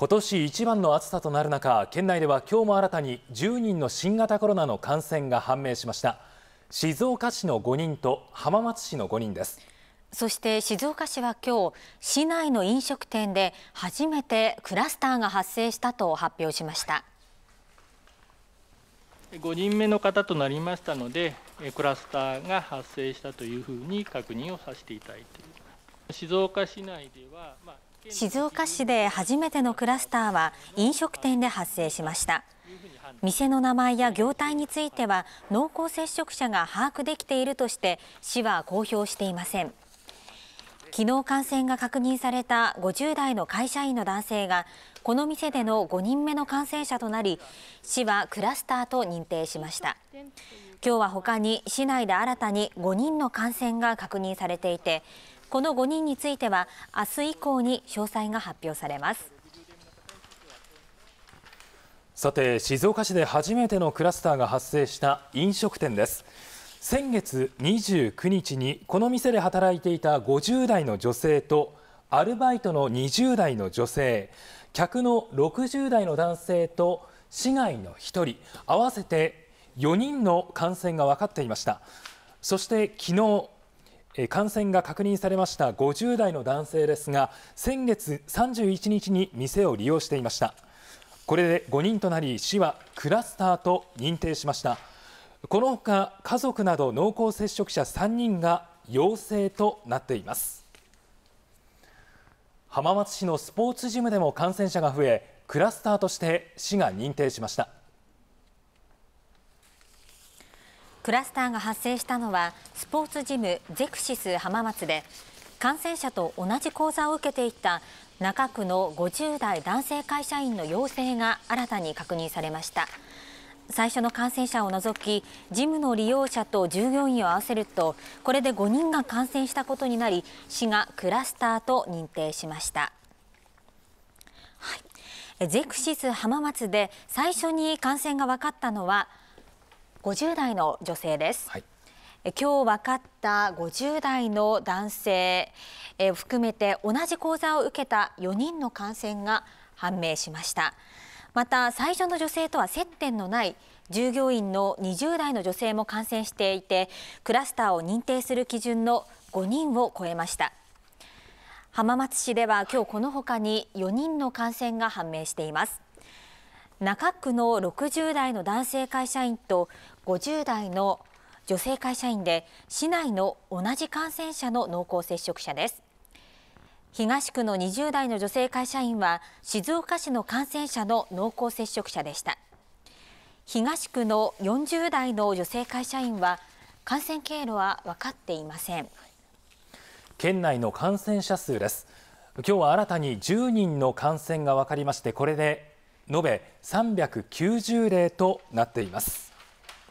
今年一番の暑さとなる中県内では今日も新たに10人の新型コロナの感染が判明しました静岡市の5人と浜松市の5人ですそして静岡市は今日市内の飲食店で初めてクラスターが発生したと発表しました5人目の方となりましたのでクラスターが発生したというふうに確認をさせていただいています静岡市内では、まあ静岡市で初めてのクラスターは飲食店で発生しました店の名前や業態については濃厚接触者が把握できているとして市は公表していません昨日感染が確認された50代の会社員の男性がこの店での5人目の感染者となり市はクラスターと認定しました今日は他に市内で新たに5人の感染が確認されていてこの5人については明日以降に詳細が発表されますさて静岡市で初めてのクラスターが発生した飲食店です先月29日にこの店で働いていた50代の女性とアルバイトの20代の女性客の60代の男性と市外の1人合わせて4人の感染が分かっていましたそして昨日感染が確認されました50代の男性ですが先月31日に店を利用していましたこれで5人となり市はクラスターと認定しましたこのほか家族など濃厚接触者3人が陽性となっています浜松市のスポーツジムでも感染者が増えクラスターとして市が認定しましたクラスターが発生したのはスポーツジムゼクシス浜松で感染者と同じ講座を受けていた中区の50代男性会社員の陽性が新たに確認されました最初の感染者を除きジムの利用者と従業員を合わせるとこれで5人が感染したことになり市がクラスターと認定しました、はい、ゼクシス浜松で最初に感染が分かったのは50代の女性です。はい今日分かった50代の男性を含めて同じ講座を受けた4人の感染が判明しましたまた最初の女性とは接点のない従業員の20代の女性も感染していてクラスターを認定する基準の5人を超えました浜松市では今日この他に4人の感染が判明しています中区の60代の男性会社員と50代の女性会社員で市内の同じ感染者の濃厚接触者です東区の20代の女性会社員は静岡市の感染者の濃厚接触者でした東区の40代の女性会社員は感染経路は分かっていません県内の感染者数です今日は新たに10人の感染が分かりましてこれで延べ390例となっています。